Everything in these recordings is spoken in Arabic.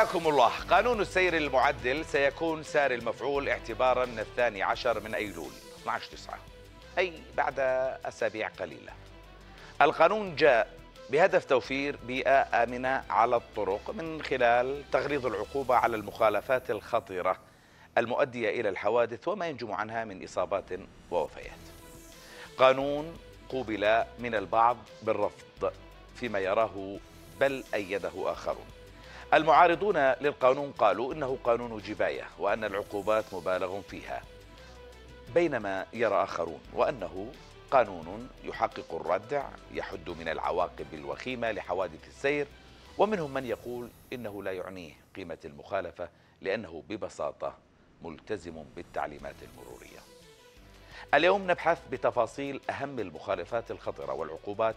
حياكم الله قانون السير المعدل سيكون سار المفعول اعتبارا من الثاني عشر من أيلول 12 تسعة أي بعد أسابيع قليلة القانون جاء بهدف توفير بيئة آمنة على الطرق من خلال تغليظ العقوبة على المخالفات الخطيرة المؤدية إلى الحوادث وما ينجم عنها من إصابات ووفيات قانون قوبل من البعض بالرفض فيما يراه بل أيده آخرون المعارضون للقانون قالوا انه قانون جبايه وان العقوبات مبالغ فيها بينما يرى اخرون وانه قانون يحقق الردع يحد من العواقب الوخيمه لحوادث السير ومنهم من يقول انه لا يعنيه قيمه المخالفه لانه ببساطه ملتزم بالتعليمات المروريه. اليوم نبحث بتفاصيل اهم المخالفات الخطره والعقوبات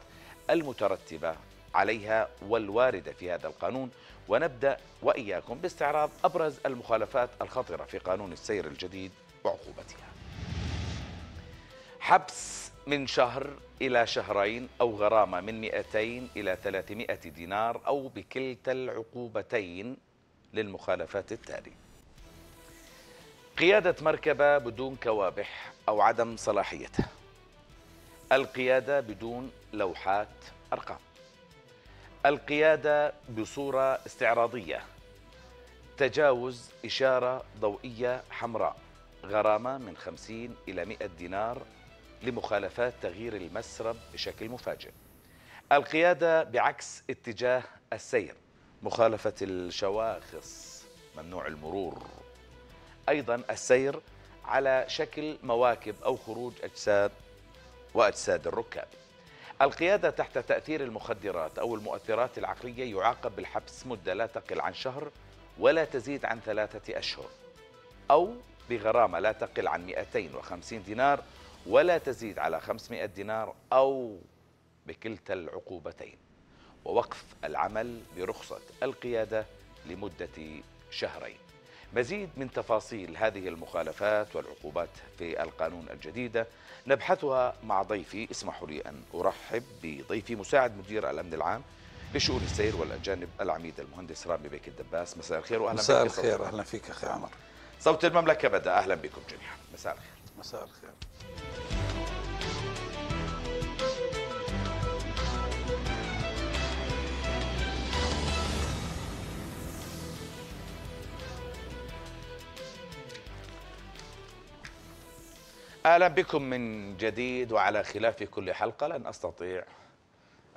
المترتبه عليها والواردة في هذا القانون ونبدأ وإياكم باستعراض أبرز المخالفات الخطرة في قانون السير الجديد وعقوبتها حبس من شهر إلى شهرين أو غرامة من 200 إلى 300 دينار أو بكلتا العقوبتين للمخالفات التالية قيادة مركبة بدون كوابح أو عدم صلاحيتها القيادة بدون لوحات أرقام القيادة بصورة استعراضية تجاوز إشارة ضوئية حمراء غرامة من 50 إلى 100 دينار لمخالفات تغيير المسرب بشكل مفاجئ القيادة بعكس اتجاه السير مخالفة الشواخص ممنوع المرور أيضا السير على شكل مواكب أو خروج أجساد وأجساد الركاب القيادة تحت تأثير المخدرات أو المؤثرات العقلية يعاقب بالحبس مدة لا تقل عن شهر ولا تزيد عن ثلاثة أشهر أو بغرامة لا تقل عن 250 دينار ولا تزيد على 500 دينار أو بكلتا العقوبتين ووقف العمل برخصة القيادة لمدة شهرين مزيد من تفاصيل هذه المخالفات والعقوبات في القانون الجديدة نبحثها مع ضيفي اسمحوا لي أن أرحب بضيفي مساعد مدير الأمن العام لشؤون السير والأجانب العميد المهندس رامي بيك الدباس مساء الخير وأهلا مساء الخير أهلا فيك أخي عمر صوت المملكة بدأ أهلا بكم جميعا مساء الخير مساء الخير اهلا بكم من جديد وعلى خلاف كل حلقه لن استطيع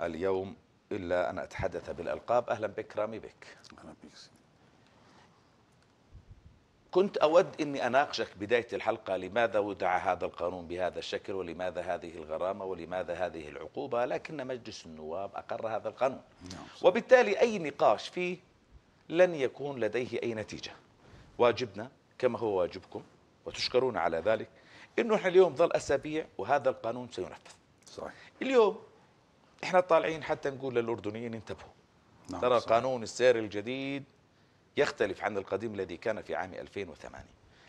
اليوم الا ان اتحدث بالالقاب اهلا بك رامي بك اهلا بك كنت اود اني اناقشك بدايه الحلقه لماذا ودع هذا القانون بهذا الشكل ولماذا هذه الغرامه ولماذا هذه العقوبه لكن مجلس النواب اقر هذا القانون نعم، وبالتالي اي نقاش فيه لن يكون لديه اي نتيجه واجبنا كما هو واجبكم وتشكرون على ذلك انه احنا اليوم ظل اسابيع وهذا القانون سينفذ صحيح اليوم احنا طالعين حتى نقول للاردنيين انتبهوا نعم ترى صحيح. قانون السير الجديد يختلف عن القديم الذي كان في عام 2008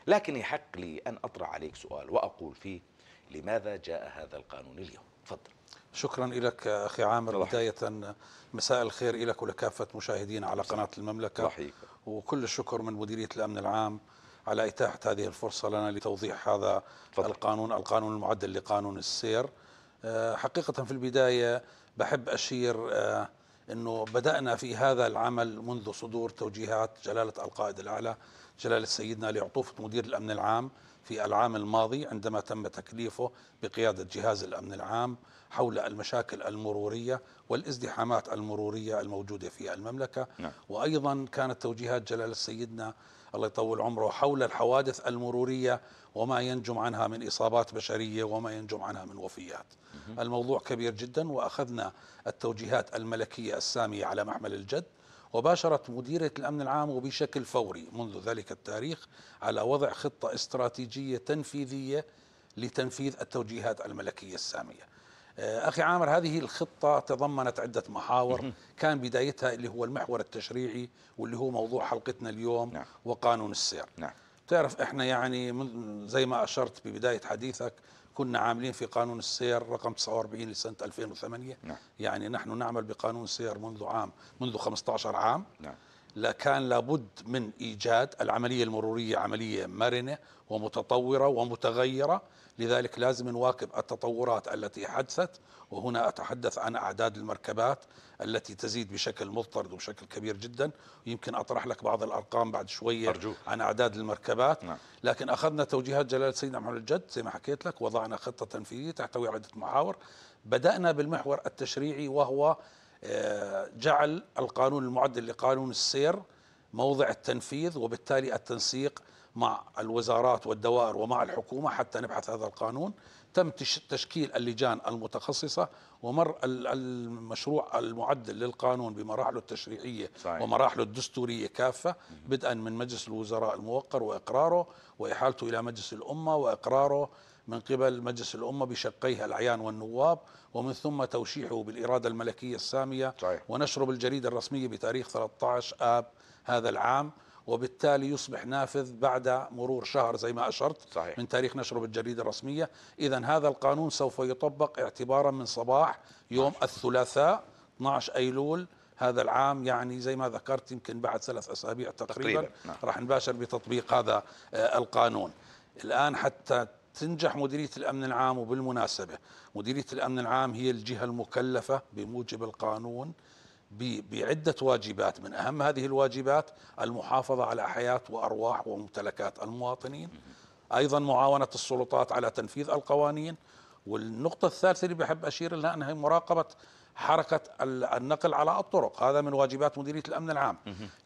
لكن يحق لي ان اطرح عليك سؤال واقول فيه لماذا جاء هذا القانون اليوم تفضل شكرا لك اخي عامر بدايه مساء الخير لك ولكافه مشاهدينا على قناه المملكه رحيك. وكل الشكر من مديريه الامن العام على إتاحة هذه الفرصة لنا لتوضيح هذا فضل. القانون القانون المعدل لقانون السير آه، حقيقة في البداية بحب أشير آه، أنه بدأنا في هذا العمل منذ صدور توجيهات جلالة القائد الأعلى جلالة سيدنا لعطوفة مدير الأمن العام في العام الماضي عندما تم تكليفه بقيادة جهاز الأمن العام حول المشاكل المرورية والازدحامات المرورية الموجودة في المملكة نعم. وأيضا كانت توجيهات جلالة سيدنا الله يطول عمره حول الحوادث المرورية وما ينجم عنها من إصابات بشرية وما ينجم عنها من وفيات الموضوع كبير جدا وأخذنا التوجيهات الملكية السامية على محمل الجد وباشرت مديرية الأمن العام وبشكل فوري منذ ذلك التاريخ على وضع خطة استراتيجية تنفيذية لتنفيذ التوجيهات الملكية السامية آه، أخي عامر هذه الخطة تضمنت عدة محاور كان بدايتها اللي هو المحور التشريعي واللي هو موضوع حلقتنا اليوم نعم. وقانون السير نعم. تعرف احنا يعني زي ما أشرت ببداية حديثك كنا عاملين في قانون السير رقم 49 لسنة 2008 نعم. يعني نحن نعمل بقانون السير منذ عام منذ 15 عام نعم. لكان لابد من إيجاد العملية المرورية عملية مرنة ومتطورة ومتغيرة لذلك لازم نواكب التطورات التي حدثت وهنا أتحدث عن أعداد المركبات التي تزيد بشكل مضطرد وبشكل كبير جدا ويمكن أطرح لك بعض الأرقام بعد شوية أرجوك. عن أعداد المركبات نعم. لكن أخذنا توجيهات جلالة سيدنا محمد الجد زي ما حكيت لك وضعنا خطة تنفيذية تحتوي عدة محاور بدأنا بالمحور التشريعي وهو آه، جعل القانون المعدل لقانون السير موضع التنفيذ وبالتالي التنسيق مع الوزارات والدوائر ومع الحكومة حتى نبحث هذا القانون تم تشكيل اللجان المتخصصة ومر المشروع المعدل للقانون بمراحله التشريعية صحيح. ومراحله الدستورية كافة بدءا من مجلس الوزراء الموقر وإقراره وإحالته إلى مجلس الأمة وإقراره من قبل مجلس الأمة بشقيها الأعيان والنواب ومن ثم توشيحه بالإرادة الملكية السامية صحيح. ونشره بالجريدة الرسمية بتاريخ 13 آب هذا العام وبالتالي يصبح نافذ بعد مرور شهر زي ما أشرت صحيح. من تاريخ نشره بالجريدة الرسمية إذا هذا القانون سوف يطبق اعتبارا من صباح يوم الثلاثاء 12 أيلول هذا العام يعني زي ما ذكرت يمكن بعد ثلاث أسابيع تقريبا, تقريبا. نعم. راح نباشر بتطبيق هذا آه، القانون الآن حتى تنجح مديرية الأمن العام وبالمناسبة مديرية الأمن العام هي الجهة المكلفة بموجب القانون بعدة واجبات من أهم هذه الواجبات المحافظة على حياة وأرواح وممتلكات المواطنين أيضا معاونة السلطات على تنفيذ القوانين والنقطة الثالثة اللي بحب أشير لها أنها مراقبة حركة النقل على الطرق هذا من واجبات مديرية الأمن العام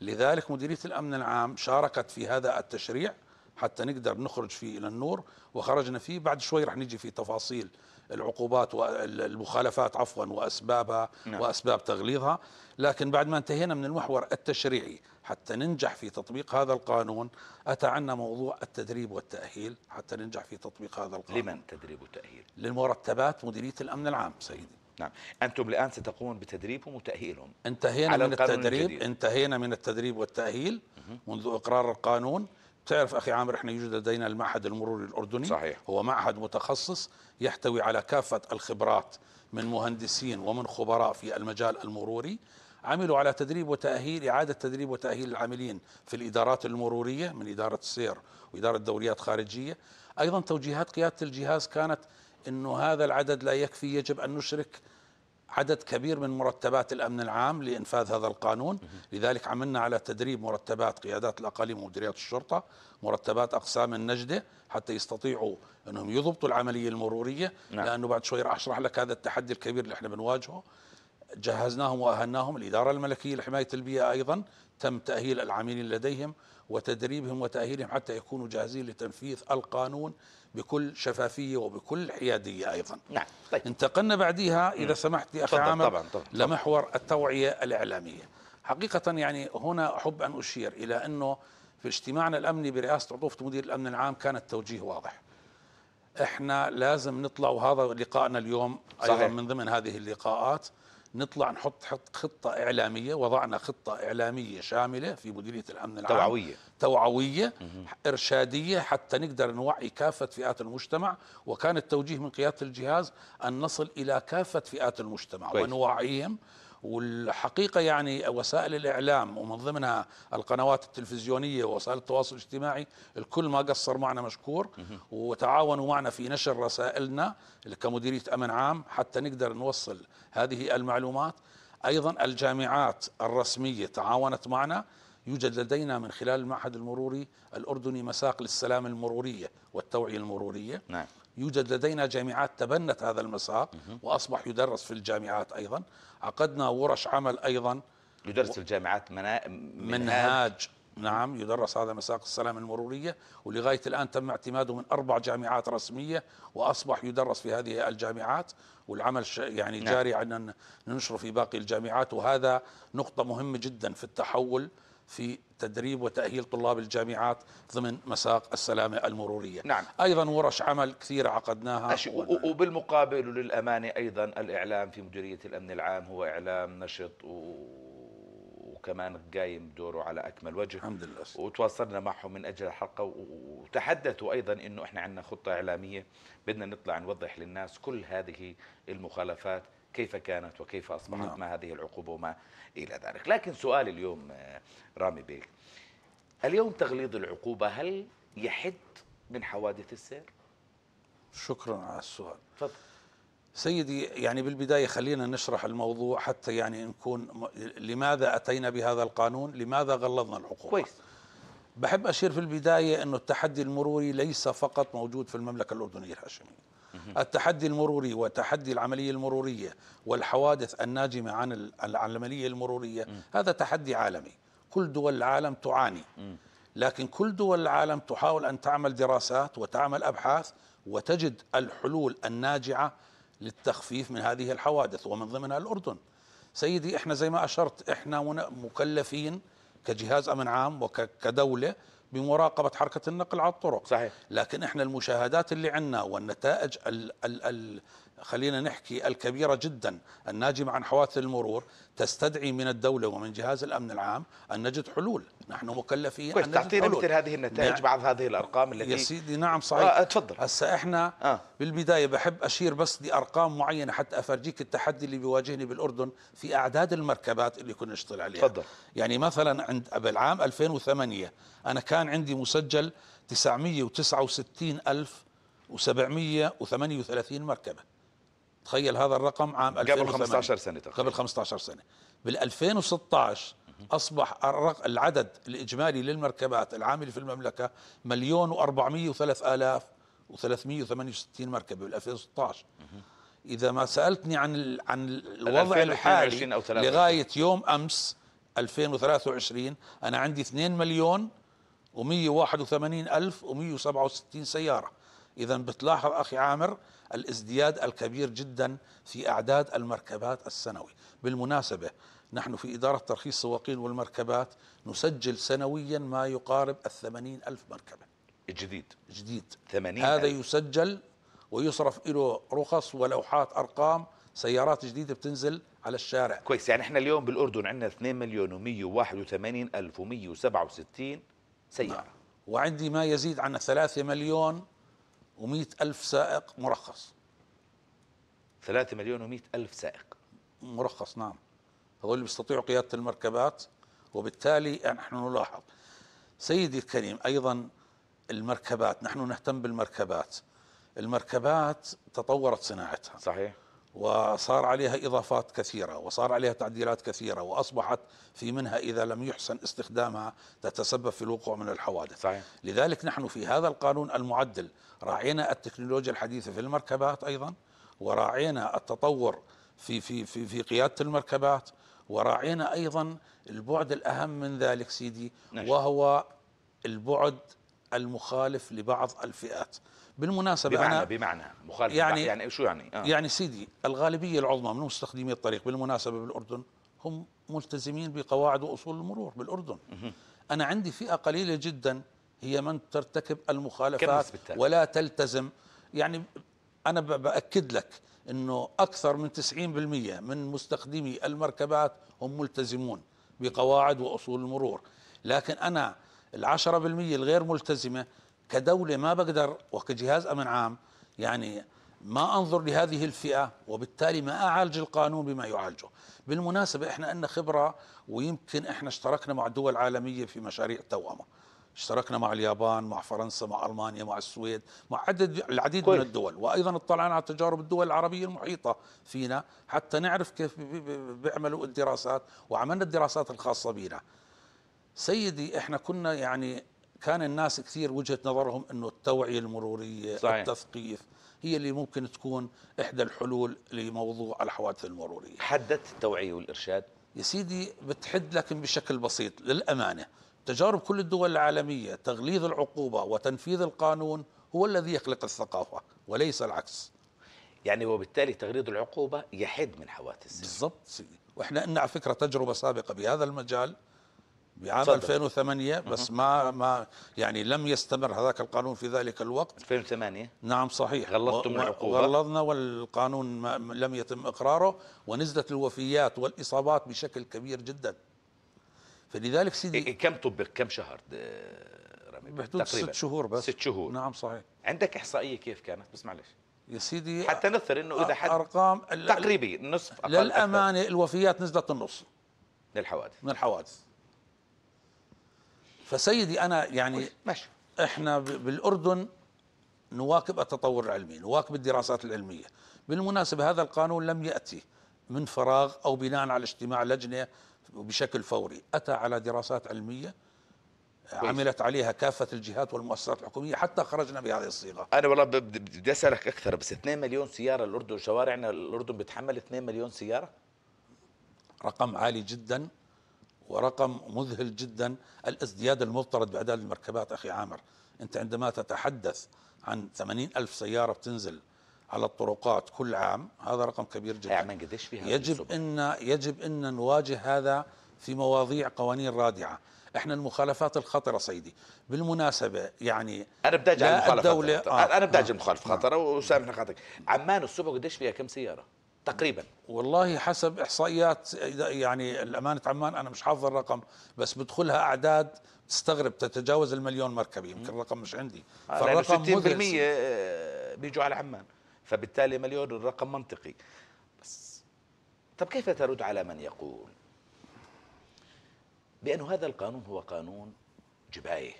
لذلك مديرية الأمن العام شاركت في هذا التشريع حتى نقدر نخرج فيه الى النور وخرجنا فيه بعد شوي رح نجي في تفاصيل العقوبات والمخالفات عفوا واسبابها نعم. واسباب تغليظها لكن بعد ما انتهينا من المحور التشريعي حتى ننجح في تطبيق هذا القانون اتى عنا موضوع التدريب والتاهيل حتى ننجح في تطبيق هذا القانون لمن تدريب وتاهيل للمرتبات مديريه الامن العام سيدي نعم انتم الان ستقومون بتدريبهم وتاهيلهم انتهينا من التدريب الجديد. انتهينا من التدريب والتاهيل منذ اقرار القانون تعرف اخي عامر احنا يوجد لدينا المعهد المروري الاردني صحيح. هو معهد متخصص يحتوي على كافه الخبرات من مهندسين ومن خبراء في المجال المروري عملوا على تدريب وتأهيل إعادة تدريب وتأهيل العاملين في الإدارات المرورية من إدارة السير وإدارة دوريات خارجية أيضا توجيهات قيادة الجهاز كانت أنه هذا العدد لا يكفي يجب أن نشرك عدد كبير من مرتبات الأمن العام لإنفاذ هذا القانون لذلك عملنا على تدريب مرتبات قيادات الأقاليم ومديريات الشرطة مرتبات أقسام النجدة حتى يستطيعوا أنهم يضبطوا العملية المرورية نعم. لأنه بعد شوي راح أشرح لك هذا التحدي الكبير اللي احنا بنواجهه جهزناهم وأهلناهم الإدارة الملكية لحماية البيئة أيضا تم تأهيل العاملين لديهم وتدريبهم وتأهيلهم حتى يكونوا جاهزين لتنفيذ القانون بكل شفافية وبكل حيادية أيضا نعم طيب. انتقلنا بعدها إذا سمحت أخي طبعا عامر طبعا طبعا لمحور التوعية الإعلامية حقيقة يعني هنا أحب أن أشير إلى أنه في اجتماعنا الأمني برئاسة عطوفة مدير الأمن العام كان التوجيه واضح احنا لازم نطلع وهذا لقائنا اليوم صحيح. ايضا من ضمن هذه اللقاءات نطلع نحط حط خطة إعلامية وضعنا خطة إعلامية شاملة في مديرية الأمن العام توعوية توعوية إرشادية حتى نقدر نوعي كافة فئات المجتمع وكان التوجيه من قيادة الجهاز أن نصل إلى كافة فئات المجتمع ونوعيهم والحقيقة يعني وسائل الإعلام ومن ضمنها القنوات التلفزيونية ووسائل التواصل الاجتماعي الكل ما قصر معنا مشكور وتعاونوا معنا في نشر رسائلنا كمديرية أمن عام حتى نقدر نوصل هذه المعلومات أيضا الجامعات الرسمية تعاونت معنا يوجد لدينا من خلال المعهد المروري الأردني مساق للسلام المرورية والتوعية المرورية نعم. يوجد لدينا جامعات تبنت هذا المسار وأصبح يدرس في الجامعات أيضا عقدنا ورش عمل أيضا يدرس في الجامعات منا... منهاج, نعم يدرس هذا مساق السلام المرورية ولغاية الآن تم اعتماده من أربع جامعات رسمية وأصبح يدرس في هذه الجامعات والعمل يعني نعم. جاري نعم. عندنا ننشره في باقي الجامعات وهذا نقطة مهمة جدا في التحول في تدريب وتأهيل طلاب الجامعات ضمن مساق السلامة المرورية نعم. أيضا ورش عمل كثيرة عقدناها وبالمقابل وللأمانة أيضا الإعلام في مديرية الأمن العام هو إعلام نشط و... وكمان قايم دوره على اكمل وجه الحمد لله وتواصلنا معهم من اجل الحلقه وتحدثوا ايضا انه احنا عندنا خطه اعلاميه بدنا نطلع نوضح للناس كل هذه المخالفات كيف كانت وكيف أصبحت نعم. مع هذه العقوبة وما إلى ذلك لكن سؤال اليوم آه، رامي بيك اليوم تغليظ العقوبة هل يحد من حوادث السير؟ شكرا على السؤال تفضل سيدي يعني بالبداية خلينا نشرح الموضوع حتى يعني نكون لماذا أتينا بهذا القانون لماذا غلظنا العقوبة كويس بحب أشير في البداية أنه التحدي المروري ليس فقط موجود في المملكة الأردنية الهاشمية التحدي المروري وتحدي العملية المرورية والحوادث الناجمة عن العملية المرورية هذا تحدي عالمي كل دول العالم تعاني لكن كل دول العالم تحاول أن تعمل دراسات وتعمل أبحاث وتجد الحلول الناجعة للتخفيف من هذه الحوادث ومن ضمنها الأردن سيدي احنا زي ما أشرت احنا مكلفين كجهاز أمن عام وكدولة بمراقبه حركه النقل على الطرق صحيح لكن احنا المشاهدات اللي عندنا والنتائج الـ الـ الـ خلينا نحكي الكبيرة جدا الناجمة عن حوادث المرور تستدعي من الدولة ومن جهاز الأمن العام أن نجد حلول نحن مكلفين كويس تعطينا مثل هذه النتائج نعم. بعض هذه الأرقام التي يا سيدي نعم صحيح آه تفضل هسا إحنا آه. بالبداية بحب أشير بس لأرقام معينة حتى أفرجيك التحدي اللي بيواجهني بالأردن في أعداد المركبات اللي كنا نشتغل عليها تفضل يعني مثلا عند بالعام 2008 أنا كان عندي مسجل 969 ألف و738 مركبة تخيل هذا الرقم عام قبل 15 سنة تقريبا. قبل 15 سنة بال 2016 أصبح العدد الإجمالي للمركبات العاملة في المملكة مليون و403 آلاف و368 مركبة بال 2016 إذا ما سألتني عن الـ عن الوضع الحالي أو لغاية يوم أمس 2023 أنا عندي 2 مليون و181 ألف و167 سيارة إذا بتلاحظ أخي عامر الازدياد الكبير جدا في أعداد المركبات السنوي بالمناسبة نحن في إدارة ترخيص السواقين والمركبات نسجل سنويا ما يقارب الثمانين ألف مركبة الجديد جديد 80 هذا ألف. يسجل ويصرف له رخص ولوحات أرقام سيارات جديدة بتنزل على الشارع كويس يعني احنا اليوم بالأردن عندنا 2 مليون و181 ألف و167 سيارة نعم. وعندي ما يزيد عن 3 مليون و ألف سائق مرخص 3 مليون و ألف سائق مرخص نعم هذول بيستطيعوا قيادة المركبات وبالتالي يعني نحن نلاحظ سيدي الكريم أيضا المركبات نحن نهتم بالمركبات المركبات تطورت صناعتها صحيح وصار عليها إضافات كثيرة وصار عليها تعديلات كثيرة وأصبحت في منها إذا لم يحسن استخدامها تتسبب في الوقوع من الحوادث صحيح. لذلك نحن في هذا القانون المعدل راعينا التكنولوجيا الحديثة في المركبات أيضا وراعينا التطور في, في, في, في قيادة المركبات وراعينا أيضا البعد الأهم من ذلك سيدي نشي. نعم. وهو البعد المخالف لبعض الفئات بالمناسبه بمعنى أنا بمعنى مخالف يعني يعني شو يعني آه. يعني سيدي الغالبيه العظمى من مستخدمي الطريق بالمناسبه بالاردن هم ملتزمين بقواعد واصول المرور بالاردن انا عندي فئه قليله جدا هي من ترتكب المخالفات ولا تلتزم يعني انا باكد لك انه اكثر من 90% من مستخدمي المركبات هم ملتزمون بقواعد واصول المرور لكن انا العشرة بالمية الغير ملتزمة كدولة ما بقدر وكجهاز أمن عام يعني ما أنظر لهذه الفئة وبالتالي ما أعالج القانون بما يعالجه بالمناسبة إحنا عندنا خبرة ويمكن إحنا اشتركنا مع دول عالمية في مشاريع توأمة اشتركنا مع اليابان مع فرنسا مع ألمانيا مع السويد مع عدد العديد كويس. من الدول وأيضا اطلعنا على تجارب الدول العربية المحيطة فينا حتى نعرف كيف بيعملوا الدراسات وعملنا الدراسات الخاصة بنا سيدي احنا كنا يعني كان الناس كثير وجهه نظرهم انه التوعيه المروريه صحيح. التثقيف هي اللي ممكن تكون احدى الحلول لموضوع الحوادث المروريه حدت التوعيه والارشاد يا سيدي بتحد لكن بشكل بسيط للامانه تجارب كل الدول العالميه تغليظ العقوبه وتنفيذ القانون هو الذي يخلق الثقافه وليس العكس يعني وبالتالي تغليظ العقوبه يحد من حوادث بالضبط سيدي واحنا عندنا على فكره تجربه سابقه بهذا المجال بعام صدر. 2008 بس ما ما يعني لم يستمر هذاك القانون في ذلك الوقت 2008 نعم صحيح غلظتم العقوبه غلظنا والقانون ما لم يتم اقراره ونزلت الوفيات والاصابات بشكل كبير جدا فلذلك سيدي إيه، إيه، كم طبق كم شهر رامي بحدود ست شهور بس ست شهور نعم صحيح عندك احصائيه كيف كانت بس معلش يا سيدي حتى نثر انه اذا حد ارقام تقريبي نصف أقل للامانه أكثر. الوفيات نزلت النص من الحوادث من الحوادث فسيدي انا يعني ماشي احنا بالاردن نواكب التطور العلمي نواكب الدراسات العلميه بالمناسبه هذا القانون لم ياتي من فراغ او بناء على اجتماع لجنه بشكل فوري اتى على دراسات علميه عملت عليها كافة الجهات والمؤسسات الحكومية حتى خرجنا بهذه الصيغة أنا والله بدي أسألك أكثر بس 2 مليون سيارة الأردن شوارعنا الأردن بتحمل 2 مليون سيارة رقم عالي جدا ورقم مذهل جدا الازدياد المضطرد باعداد المركبات اخي عامر انت عندما تتحدث عن 80 الف سياره بتنزل على الطرقات كل عام هذا رقم كبير جدا قديش فيها يجب ان يجب ان نواجه هذا في مواضيع قوانين رادعه احنا المخالفات الخطره سيدي بالمناسبه يعني انا بدي اجي المخالفه الدولة آه. انا بدي آه. اجي المخالفه نعم. خطره وسامحني خاطرك عمان الصبح قديش فيها كم سياره تقريبا والله حسب احصائيات يعني الامانه عمان انا مش حافظ الرقم بس بدخلها اعداد تستغرب تتجاوز المليون مركبه يمكن الرقم مش عندي آه، فالرقم 60% آه، بيجوا على عمان فبالتالي مليون الرقم منطقي بس طب كيف ترد على من يقول بأن هذا القانون هو قانون جبايه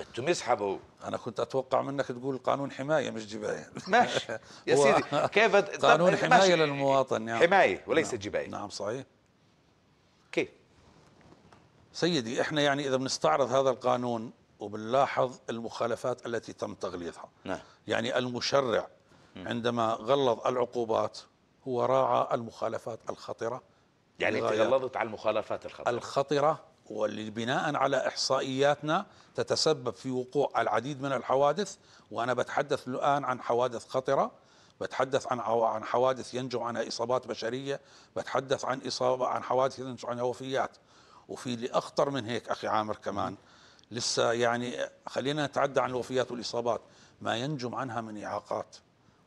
انتم يسحبوا انا كنت اتوقع منك تقول قانون حمايه مش جبايه ماشي يا سيدي كيف قانون حمايه للمواطن يعني حمايه وليس نعم. جبايه نعم صحيح كيف سيدي احنا يعني اذا بنستعرض هذا القانون وبنلاحظ المخالفات التي تم تغليظها نعم. يعني المشرع عندما غلظ العقوبات هو راعى المخالفات الخطره يعني تغلظت على المخالفات الخطره الخطره واللي بناء على احصائياتنا تتسبب في وقوع العديد من الحوادث وانا بتحدث الان عن حوادث خطره بتحدث عن عن حوادث ينجو عنها اصابات بشريه بتحدث عن اصابه عن حوادث ينجو عنها وفيات وفي اللي اخطر من هيك اخي عامر كمان لسه يعني خلينا نتعدى عن الوفيات والاصابات ما ينجم عنها من اعاقات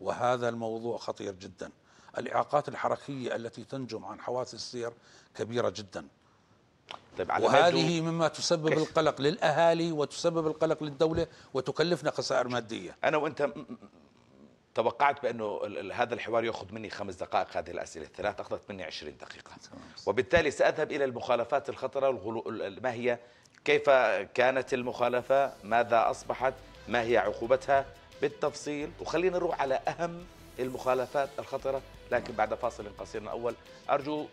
وهذا الموضوع خطير جدا الاعاقات الحركيه التي تنجم عن حوادث السير كبيره جدا طيب على وهذه ماده مما تسبب كيف؟ القلق للاهالي وتسبب القلق للدوله وتكلفنا خسائر ماديه انا وانت توقعت بانه هذا الحوار ياخذ مني خمس دقائق هذه الاسئله الثلاث اخذت مني 20 دقيقه وبالتالي ساذهب الى المخالفات الخطره ما هي كيف كانت المخالفه ماذا اصبحت ما هي عقوبتها بالتفصيل وخلينا نروح على اهم المخالفات الخطره لكن بعد فاصل قصير اول ارجو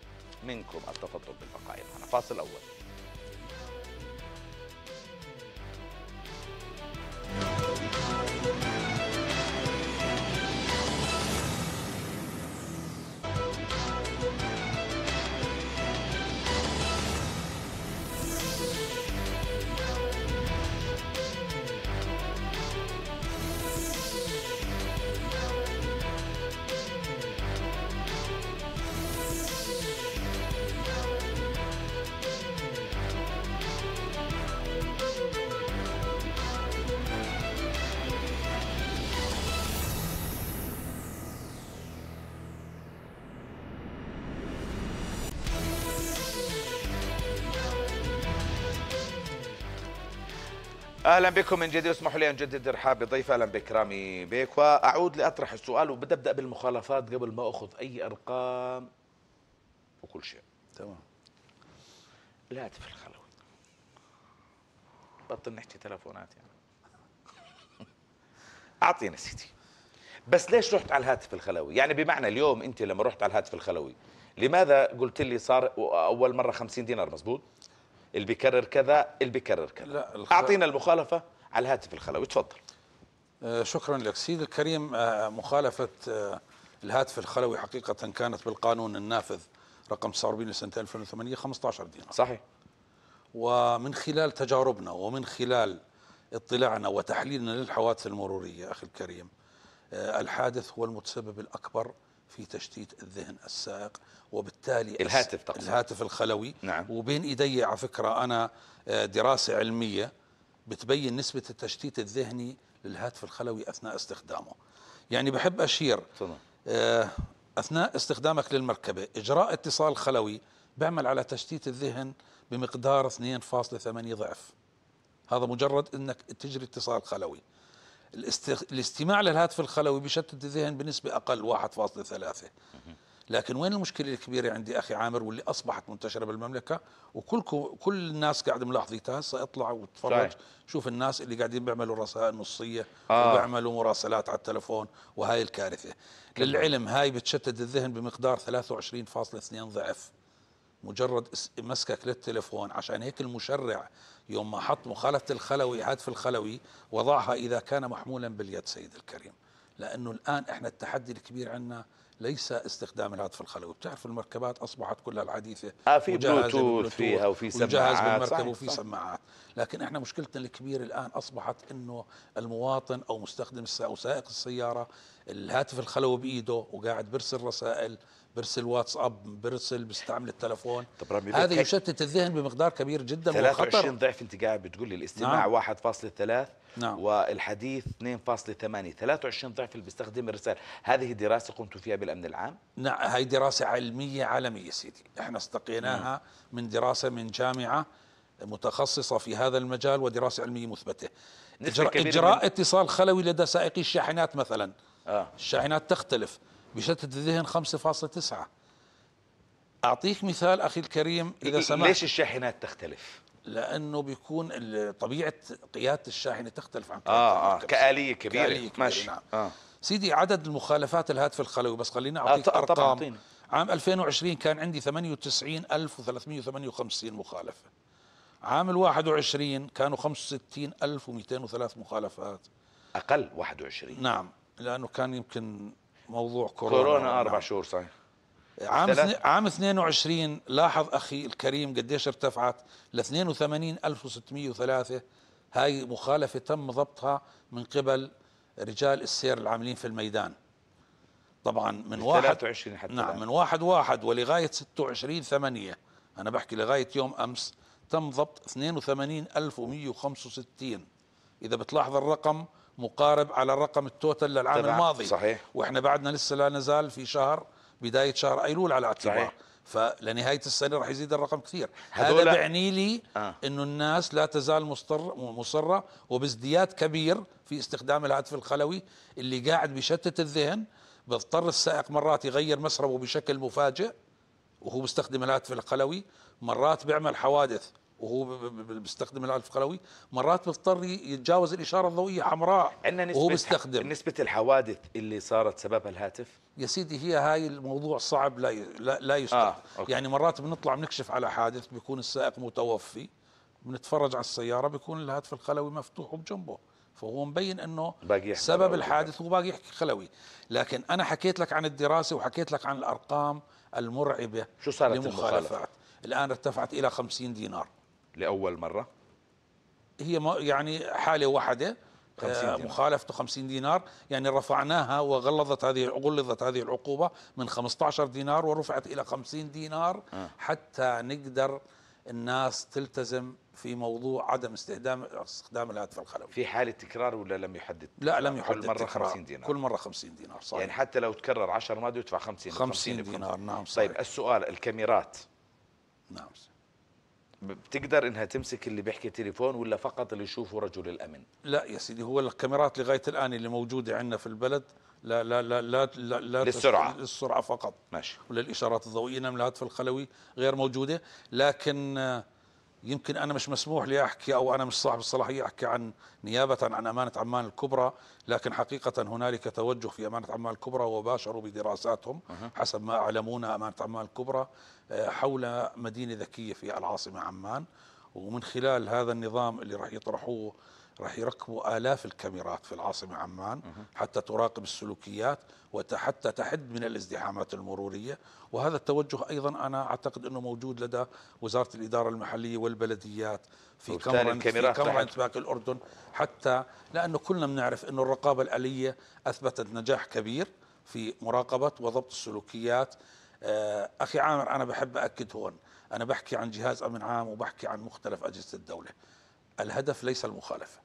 منكم التفضل بالبقاء معنا فاصل أول اهلا بكم من جديد اسمحوا لي ان جدد ارحاب بضيف اهلا بكرامي بيك واعود لاطرح السؤال وبدي ابدا بالمخالفات قبل ما اخذ اي ارقام وكل شيء تمام الهاتف الخلوي بطل نحكي تلفونات يعني اعطينا سيدي بس ليش رحت على الهاتف الخلوي يعني بمعنى اليوم انت لما رحت على الهاتف الخلوي لماذا قلت لي صار اول مره 50 دينار مزبوط اللي بيكرر كذا اللي بيكرر كذا لا الخ... اعطينا المخالفه على الهاتف الخلوي تفضل آه، شكرا لك سيدي الكريم آه، مخالفه آه، الهاتف الخلوي حقيقه كانت بالقانون النافذ رقم 49 لسنه 2008 15 دينار صحيح ومن خلال تجاربنا ومن خلال اطلاعنا وتحليلنا للحوادث المروريه اخي الكريم الحادث هو المتسبب الاكبر في تشتيت الذهن السائق وبالتالي الهاتف تقصد. الهاتف الخلوي نعم. وبين ايدي على فكره انا آه، دراسه علميه بتبين نسبه التشتيت الذهني للهاتف الخلوي اثناء استخدامه يعني بحب اشير تفضل آه، اثناء استخدامك للمركبه اجراء اتصال خلوي بيعمل على تشتيت الذهن بمقدار 2.8 ضعف هذا مجرد انك تجري اتصال خلوي الاستماع للهاتف الخلوي بشتت الذهن بنسبة أقل 1.3 لكن وين المشكلة الكبيرة عندي أخي عامر واللي أصبحت منتشرة بالمملكة وكل كل الناس قاعدة ملاحظيتها هسه اطلع وتفرج شوف الناس اللي قاعدين بيعملوا رسائل نصية آه. وبيعملوا مراسلات على التلفون وهاي الكارثة للعلم هاي بتشتت الذهن بمقدار 23.2 ضعف مجرد مسكك للتلفون عشان هيك المشرع يوم ما حط مخالفة الخلوي هاتف في الخلوي وضعها إذا كان محمولا باليد سيد الكريم لأنه الآن إحنا التحدي الكبير عندنا ليس استخدام الهاتف الخلوي بتعرف المركبات أصبحت كلها الحديثة آه في بلوتوث فيها وفي سماعات وجهاز بالمركب وفي سماعات لكن إحنا مشكلتنا الكبيرة الآن أصبحت أنه المواطن أو مستخدم أو سائق السيارة الهاتف الخلوي بإيده وقاعد برسل رسائل برسل واتساب برسل بستعمل التلفون طب رامي هذا يشتت الذهن بمقدار كبير جدا 23 ضعف انت قاعد بتقول لي الاستماع نعم. 1.3 نعم. والحديث 2.8 23 ضعف اللي بيستخدم الرسالة هذه دراسة قمت فيها بالأمن العام؟ نعم هي دراسة علمية عالمية سيدي احنا استقيناها مم. نعم. من دراسة من جامعة متخصصة في هذا المجال ودراسة علمية مثبتة إجراء, إجراء اتصال خلوي لدى سائقي الشاحنات مثلا آه. الشاحنات تختلف بشتت الذهن 5.9 أعطيك مثال أخي الكريم إذا سمحت ليش الشاحنات تختلف؟ لانه بيكون طبيعه قياده الشاحنه تختلف عن اه اه كاليه كبيره كآلية كبيرة ماشي نعم. آه. سيدي عدد المخالفات الهاتف الخلوي بس خليني آه، اعطيك آه ارقام طيب. عام 2020 كان عندي 98358 مخالفه عام ال 21 كانوا 65203 مخالفات اقل 21 نعم لانه كان يمكن موضوع كورونا كورونا اربع نعم. شهور صحيح عام عام 22 لاحظ اخي الكريم قديش ارتفعت ل 82603 هاي مخالفه تم ضبطها من قبل رجال السير العاملين في الميدان طبعا من واحد 23 حتى نعم من واحد واحد ولغايه 26 8 انا بحكي لغايه يوم امس تم ضبط 82165 اذا بتلاحظ الرقم مقارب على الرقم التوتال للعام الماضي صحيح واحنا بعدنا لسه لا نزال في شهر بدايه شهر ايلول على اعتبار صحيح. فلنهايه السنه راح يزيد الرقم كثير هذا بيعني لي آه. انه الناس لا تزال مصر مصره وبازدياد كبير في استخدام الهاتف الخلوي اللي قاعد بيشتت الذهن بيضطر السائق مرات يغير مسربه بشكل مفاجئ وهو بيستخدم الهاتف الخلوي مرات بيعمل حوادث وهو بيستخدم العلف القلوي مرات بيضطر يتجاوز الاشاره الضوئيه حمراء عندنا نسبة وهو بيستخدم نسبة الحوادث اللي صارت سببها الهاتف يا سيدي هي هاي الموضوع صعب لا لا, لا آه، يعني مرات بنطلع بنكشف على حادث بيكون السائق متوفي بنتفرج على السياره بيكون الهاتف القلوي مفتوح وبجنبه فهو مبين انه باقي سبب الحادث هو باقي يحكي خلوي لكن انا حكيت لك عن الدراسه وحكيت لك عن الارقام المرعبه شو صارت المخالفات الان ارتفعت الى 50 دينار لأول مرة؟ هي يعني حالة واحدة آه، مخالفته 50 دينار يعني رفعناها وغلظت هذه غلظت هذه العقوبة من 15 دينار ورفعت إلى 50 دينار آه. حتى نقدر الناس تلتزم في موضوع عدم استخدام استخدام الهاتف الخلوي في حالة تكرار ولا لم يحدد؟ لا لم يحدد كل مرة 50 دينار كل مرة 50 دينار صحيح يعني حتى لو تكرر 10 ما يدفع 50 50, دينار نعم طيب، صحيح. طيب السؤال الكاميرات نعم بتقدر انها تمسك اللي بيحكي تليفون ولا فقط اللي يشوفه رجل الامن لا يا سيدي هو الكاميرات لغايه الان اللي موجوده عندنا في البلد لا لا لا لا, لا, لا للسرعه للسرعه فقط ماشي وللاشارات الضوئيه نملات في الخلوي غير موجوده لكن يمكن أنا مش مسموح لي أحكي أو أنا مش صاحب الصلاحية أحكي عن نيابة عن أمانة عمان الكبرى لكن حقيقة هنالك توجه في أمانة عمان الكبرى وباشروا بدراساتهم حسب ما أعلمونا أمانة عمان الكبرى آه، حول مدينة ذكية في العاصمة عمان ومن خلال هذا النظام اللي راح يطرحوه راح يركبوا آلاف الكاميرات في العاصمة عمان حتى تراقب السلوكيات وحتى تحد من الازدحامات المرورية وهذا التوجه أيضا أنا أعتقد أنه موجود لدى وزارة الإدارة المحلية والبلديات في كمرة في الأردن حتى لأنه كلنا بنعرف أنه الرقابة الآلية أثبتت نجاح كبير في مراقبة وضبط السلوكيات آه، أخي عامر أنا بحب أكد هون أنا بحكي عن جهاز أمن عام وبحكي عن مختلف أجهزة الدولة الهدف ليس المخالفه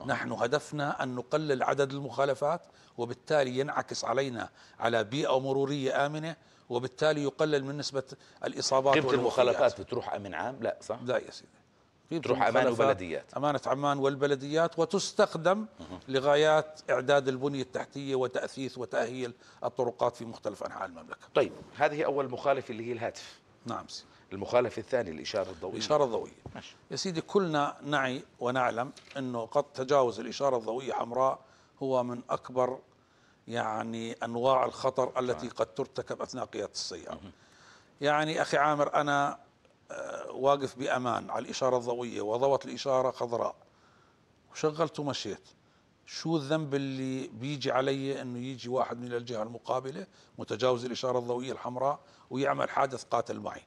آه. نحن هدفنا أن نقلل عدد المخالفات وبالتالي ينعكس علينا على بيئة مرورية آمنة وبالتالي يقلل من نسبة الإصابات قيمة المخالفات بتروح أمن عام؟ لا صح؟ لا يا سيدي تروح أمان وبلديات أمانة عمان والبلديات وتستخدم لغايات إعداد البنية التحتية وتأثيث وتأهيل الطرقات في مختلف أنحاء المملكة طيب هذه أول مخالفة اللي هي الهاتف نعم سيدي المخالف الثاني الإشارة الضوئية الإشارة الضوئية ماشي. يا سيدي كلنا نعي ونعلم أنه قد تجاوز الإشارة الضوئية حمراء هو من أكبر يعني أنواع الخطر التي قد ترتكب أثناء قيادة السيارة يعني أخي عامر أنا آه، واقف بأمان على الإشارة الضوئية وضوت الإشارة خضراء وشغلت ومشيت شو الذنب اللي بيجي علي انه يجي واحد من الجهه المقابله متجاوز الاشاره الضوئيه الحمراء ويعمل حادث قاتل معي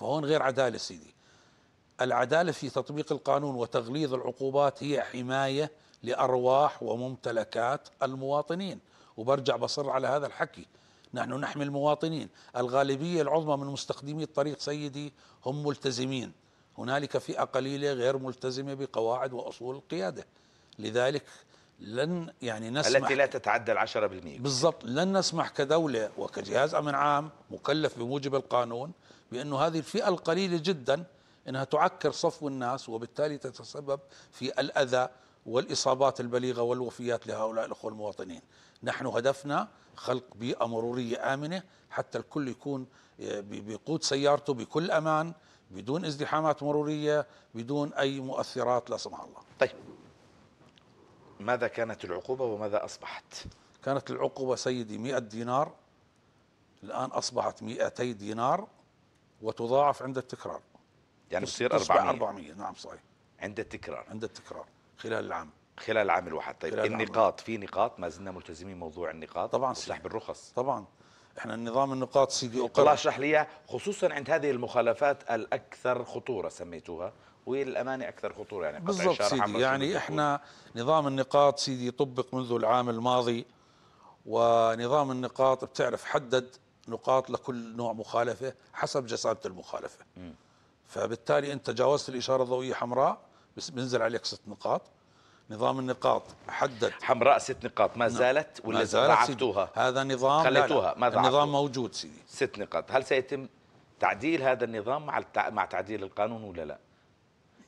فهون غير عداله سيدي العداله في تطبيق القانون وتغليظ العقوبات هي حمايه لارواح وممتلكات المواطنين وبرجع بصر على هذا الحكي نحن نحمي المواطنين الغالبيه العظمى من مستخدمي الطريق سيدي هم ملتزمين هنالك فئه قليله غير ملتزمه بقواعد واصول القياده لذلك لن يعني نسمح التي لا تتعدى العشرة بالمئة بالضبط لن نسمح كدولة وكجهاز أمن عام مكلف بموجب القانون بأنه هذه الفئة القليلة جدا أنها تعكر صفو الناس وبالتالي تتسبب في الأذى والإصابات البليغة والوفيات لهؤلاء الأخوة المواطنين نحن هدفنا خلق بيئة مرورية آمنة حتى الكل يكون آه، بيقود سيارته بكل أمان بدون ازدحامات مرورية بدون أي مؤثرات لا سمح الله طيب ماذا كانت العقوبة وماذا أصبحت؟ كانت العقوبة سيدي 100 دينار الآن أصبحت 200 دينار وتضاعف عند التكرار يعني بتصير 400 400 نعم صحيح عند التكرار عند التكرار خلال العام خلال العام الواحد طيب النقاط في نقاط ما زلنا ملتزمين موضوع النقاط طبعا وسحب الرخص طبعا احنا النظام النقاط سيدي اقر الله اشرح لي خصوصا عند هذه المخالفات الاكثر خطوره سميتوها والامانه اكثر خطوره يعني بالضبط سيدي يعني احنا نظام النقاط سيدي طبق منذ العام الماضي ونظام النقاط بتعرف حدد نقاط لكل نوع مخالفه حسب جسامه المخالفه م. فبالتالي انت تجاوزت الاشاره الضوئيه حمراء بس بنزل عليك ست نقاط نظام النقاط حدد حمراء ست نقاط ما نعم. زالت ولا ما زالت ضعفتوها هذا نظام خليتوها ما النظام موجود سيدي ست نقاط هل سيتم تعديل هذا النظام مع مع تعديل القانون ولا لا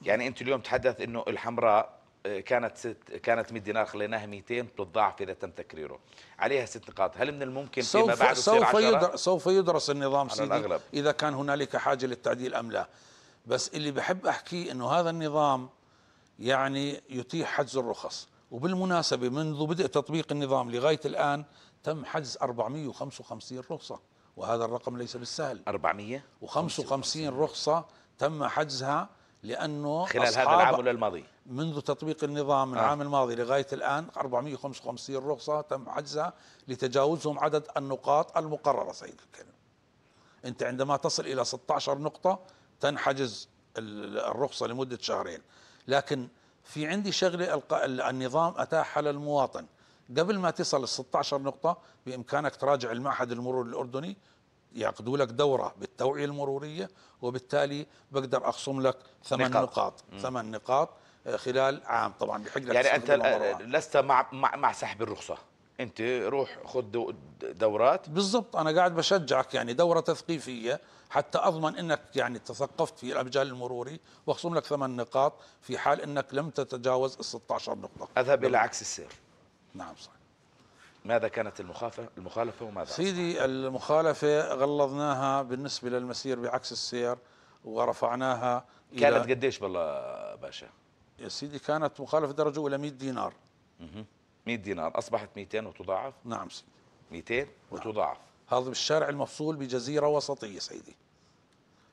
يعني انت اليوم تحدث انه الحمراء كانت ست كانت 100 دينار خليناها 200 بتضاعف اذا تم تكريره عليها ست نقاط هل من الممكن فيما بعد سوف يدرس سوف يدرس النظام سيدي الأغلب. اذا كان هنالك حاجه للتعديل ام لا بس اللي بحب احكيه انه هذا النظام يعني يتيح حجز الرخص وبالمناسبه منذ بدء تطبيق النظام لغايه الان تم حجز 455 رخصه وهذا الرقم ليس بالسهل 455 رخصه تم حجزها لانه خلال هذا العام ولا الماضي منذ تطبيق النظام من العام آه. الماضي لغاية الآن 455 رخصة تم حجزها لتجاوزهم عدد النقاط المقررة سيد الكريم أنت عندما تصل إلى 16 نقطة تنحجز الرخصة لمدة شهرين لكن في عندي شغلة النظام أتاحها للمواطن قبل ما تصل ال 16 نقطة بإمكانك تراجع المعهد المرور الأردني يعقدوا لك دورة بالتوعية المرورية وبالتالي بقدر أخصم لك ثمان نقاط, نقاط. ثمان نقاط خلال عام طبعا بحق لك يعني انت لست مع مع, مع سحب الرخصه انت روح خذ دورات بالضبط انا قاعد بشجعك يعني دوره تثقيفيه حتى اضمن انك يعني تثقفت في الابجال المروري واخصم لك ثمان نقاط في حال انك لم تتجاوز ال 16 نقطه اذهب الى عكس السير نعم صحيح ماذا كانت المخالفة المخالفة وماذا سيدي المخالفة غلظناها بالنسبة للمسير بعكس السير ورفعناها كانت قديش بالله باشا؟ يا سيدي كانت مخالفة درجة أولى 100 دينار 100 دينار أصبحت 200 وتضاعف نعم سيدي 200 نعم. وتضاعف نعم. هذا بالشارع المفصول بجزيرة وسطية سيدي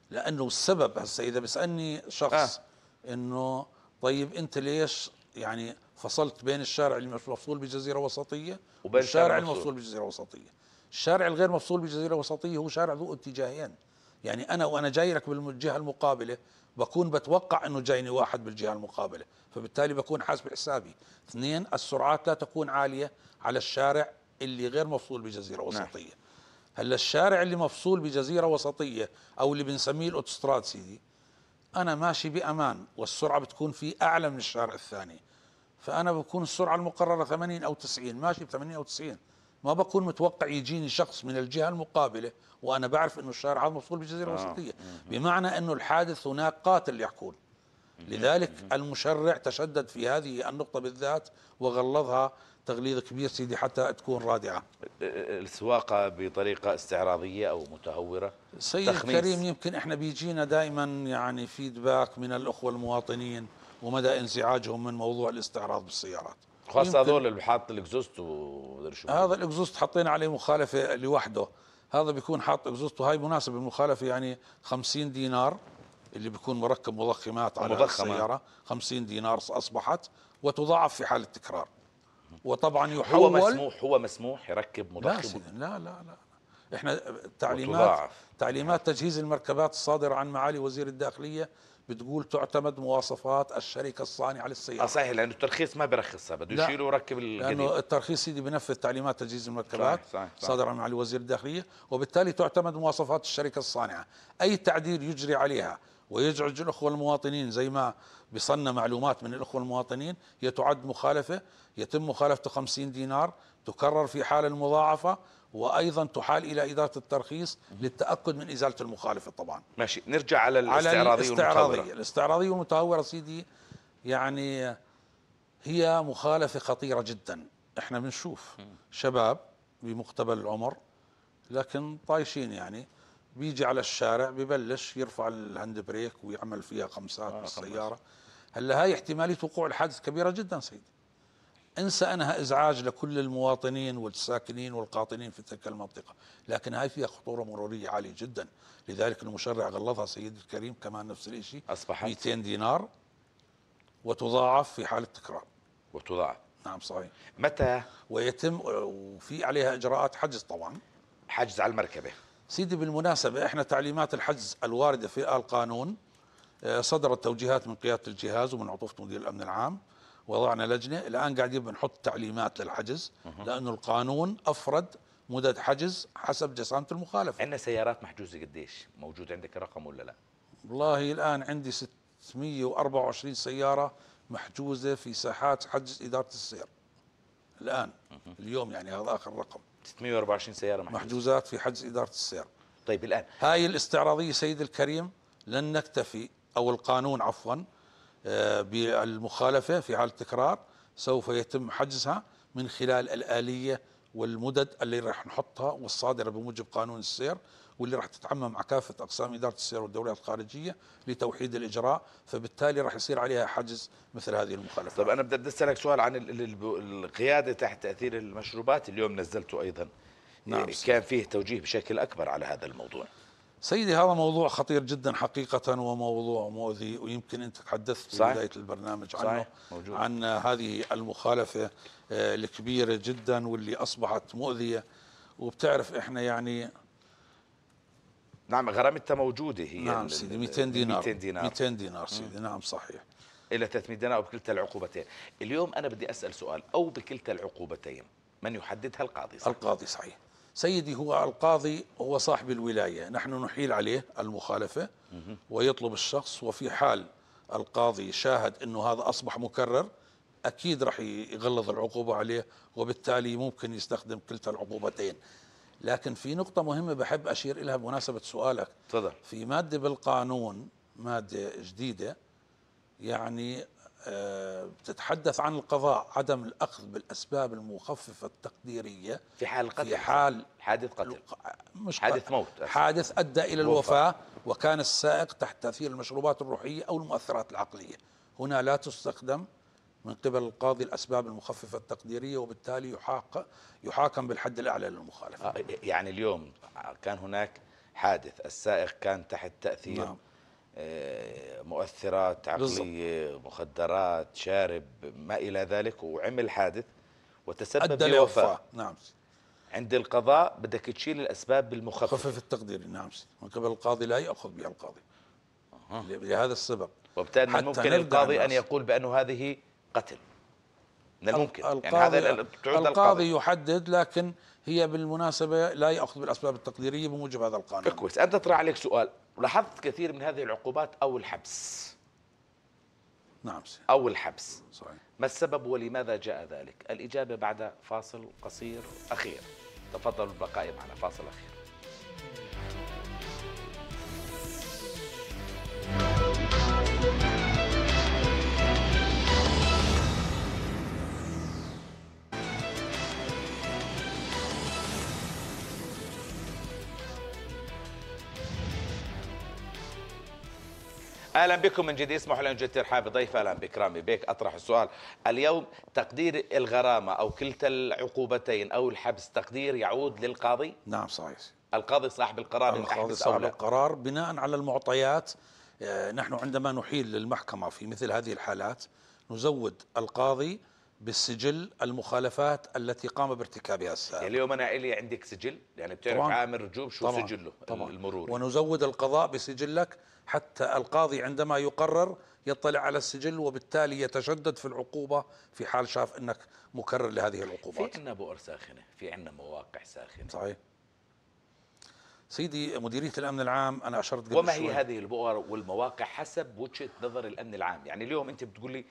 لأنه السبب هسه إذا بيسألني شخص آه. إنه طيب أنت ليش يعني فصلت بين الشارع المفصول بجزيرة وسطية وبين الشارع المفصول بجزيرة وسطية الشارع الغير مفصول بجزيرة وسطية هو شارع ذو اتجاهين يعني أنا وأنا جاي لك بالجهة المقابلة بكون بتوقع انه جايني واحد بالجهه المقابله فبالتالي بكون حاسب حسابي اثنين السرعات لا تكون عاليه على الشارع اللي غير مفصول بجزيره نعم. وسطيه نعم. هلا الشارع اللي مفصول بجزيره وسطيه او اللي بنسميه الاوتوستراد سيدي انا ماشي بامان والسرعه بتكون فيه اعلى من الشارع الثاني فانا بكون السرعه المقرره 80 او 90 ماشي ب 80 او 90 ما بكون متوقع يجيني شخص من الجهه المقابله وانا بعرف انه الشارع هذا مفصول بالجزيره آه. الوسطيه بمعنى انه الحادث هناك قاتل يحكون لذلك المشرع تشدد في هذه النقطه بالذات وغلظها تغليظ كبير سيدي حتى تكون رادعه السواقه بطريقه استعراضيه او متهوره تخميص. كريم يمكن احنا بيجينا دائما يعني فيدباك من الاخوه المواطنين ومدى انزعاجهم من موضوع الاستعراض بالسيارات خاصة هذول اللي حاط الاكزوست ومدري شو هذا الاكزوست حطينا عليه مخالفة لوحده هذا بيكون حاط اكزوست وهي مناسبة المخالفة يعني 50 دينار اللي بيكون مركب مضخمات على مضخمة. السيارة 50 دينار أصبحت وتضاعف في حال التكرار وطبعا يحول هو مسموح هو مسموح يركب مضخم لا لا لا, لا. احنا تعليمات وتضاعف. تعليمات تجهيز المركبات الصادره عن معالي وزير الداخليه بتقول تعتمد مواصفات الشركه الصانعه للسياره اه صحيح لانه الترخيص ما بيرخصها بده يشيله ويركب الجديد لانه الترخيص سيدي بنفذ تعليمات تجهيز المركبات صحيح صحيح صادره مع الوزير الداخليه وبالتالي تعتمد مواصفات الشركه الصانعه اي تعديل يجري عليها ويزعج الاخوه المواطنين زي ما بصلنا معلومات من الاخوه المواطنين هي تعد مخالفه يتم مخالفته 50 دينار تكرر في حال المضاعفه وايضا تحال الى اداره الترخيص للتاكد من ازاله المخالفه طبعا ماشي نرجع على الاستعراضيه الاستعراضيه الاستعراضيه والمتهوره سيدي يعني هي مخالفه خطيره جدا احنا بنشوف شباب بمقتبل العمر لكن طايشين يعني بيجي على الشارع ببلش يرفع الهاند بريك ويعمل فيها خمسات آه، بالسياره هلا هاي احتماليه وقوع الحادث كبيره جدا سيدي انسى انها ازعاج لكل المواطنين والساكنين والقاطنين في تلك المنطقه، لكن هاي فيها خطوره مروريه عاليه جدا، لذلك المشرع غلظها سيدي الكريم كمان نفس الشيء اصبحت 200 دينار وتضاعف في حال التكرار وتضاعف نعم صحيح متى ويتم وفي عليها اجراءات حجز طبعا حجز على المركبه سيدي بالمناسبه احنا تعليمات الحجز الوارده في القانون آه، صدرت توجيهات من قياده الجهاز ومن عطوفه مدير الامن العام وضعنا لجنه الان قاعدين بنحط تعليمات للحجز لانه القانون افرد مدد حجز حسب جسامه المخالفه عندنا سيارات محجوزه قديش موجود عندك رقم ولا لا والله الان عندي 624 سياره محجوزه في ساحات حجز اداره السير الان اليوم يعني هذا اخر رقم 624 سياره محجوزة. محجوزات في حجز اداره السير طيب الان هاي الاستعراضيه سيد الكريم لن نكتفي او القانون عفوا آه، بالمخالفة في حال التكرار سوف يتم حجزها من خلال الآلية والمدد اللي راح نحطها والصادرة بموجب قانون السير واللي راح تتعمم مع كافة أقسام إدارة السير والدوريات الخارجية لتوحيد الإجراء فبالتالي راح يصير عليها حجز مثل هذه المخالفات طب أنا بدي أسألك سؤال عن القيادة تحت تأثير المشروبات اليوم نزلته أيضا نعم كان فيه توجيه بشكل أكبر على هذا الموضوع سيدي هذا موضوع خطير جدا حقيقة وموضوع مؤذي ويمكن أنت تحدثت في بداية البرنامج عنه صحيح. موجود. عن هذه المخالفة آه، الكبيرة جدا واللي أصبحت مؤذية وبتعرف إحنا يعني نعم غرامتها موجودة هي نعم سيدي 200 دينار 200 دينار 200 دينار سيدي نعم صحيح إلى 300 دينار بكلتا العقوبتين اليوم أنا بدي أسأل سؤال أو بكلتا العقوبتين من يحددها القاضي صحيح. القاضي صحيح سيدي هو القاضي هو صاحب الولاية نحن نحيل عليه المخالفة ويطلب الشخص وفي حال القاضي شاهد أنه هذا أصبح مكرر أكيد رح يغلظ العقوبة عليه وبالتالي ممكن يستخدم كلتا العقوبتين لكن في نقطة مهمة بحب أشير إليها بمناسبة سؤالك تفضل في مادة بالقانون مادة جديدة يعني بتتحدث آه، عن القضاء عدم الأخذ بالأسباب المخففة التقديرية في حال القتل في حال حادث قتل مش حادث موت حادث أدى إلى الوفاة وكان السائق تحت تأثير المشروبات الروحية أو المؤثرات العقلية هنا لا تستخدم من قبل القاضي الأسباب المخففة التقديرية وبالتالي يحاق يحاكم بالحد الأعلى للمخالفة آه، يعني اليوم كان هناك حادث السائق كان تحت تأثير نعم. آه، مؤثرات عقليه بالزبط. مخدرات شارب ما الى ذلك وعمل حادث وتسبب بوفاه نعم عند القضاء بدك تشيل الاسباب بالمخفف خفف التقديري نعم من قبل القاضي لا ياخذ بها القاضي أه. لهذا السبب وبالتالي من ممكن القاضي ان يقول بانه هذه قتل من الممكن يعني القاضي يعني هذا القاضي, القاضي يحدد لكن هي بالمناسبه لا ياخذ بالاسباب التقديريه بموجب هذا القانون كويس انت طرح عليك سؤال ولاحظت كثير من هذه العقوبات أو الحبس نعم سيدي أو الحبس صحيح ما السبب ولماذا جاء ذلك؟ الإجابة بعد فاصل قصير أخير تفضلوا البقاء معنا فاصل أخير اهلا بكم من جديد اسمحوا لي ان اجد ترحاب ضيف اهلا بك رامي بيك اطرح السؤال اليوم تقدير الغرامه او كلتا العقوبتين او الحبس تقدير يعود للقاضي؟ نعم صحيح القاضي صاحب القرار القاضي صاحب القرار بناء على المعطيات آه، نحن عندما نحيل للمحكمه في مثل هذه الحالات نزود القاضي بالسجل المخالفات التي قام بارتكابها السائق يعني اليوم انا الي عندك سجل يعني بتعرف طبعاً عامر رجوب شو طبعاً سجله طبعاً المرور ونزود القضاء بسجلك حتى القاضي عندما يقرر يطلع على السجل وبالتالي يتشدد في العقوبه في حال شاف انك مكرر لهذه العقوبات في عندنا بؤر ساخنه في عندنا مواقع ساخنه صحيح سيدي مديريه الامن العام انا اشرت قبل وما هي شوي. هذه البؤر والمواقع حسب وجهه نظر الامن العام يعني اليوم انت بتقول لي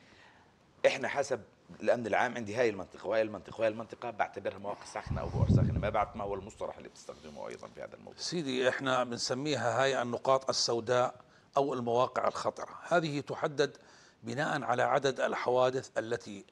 احنا حسب الامن العام عندي هاي المنطقه وهي المنطقه وهي المنطقه بعتبرها مواقع ساخنه او بؤر ساخنه ما بعرف ما هو المصطلح اللي بتستخدمه ايضا في هذا الموضوع سيدي احنا بنسميها هاي النقاط السوداء او المواقع الخطره هذه تحدد بناء على عدد الحوادث التي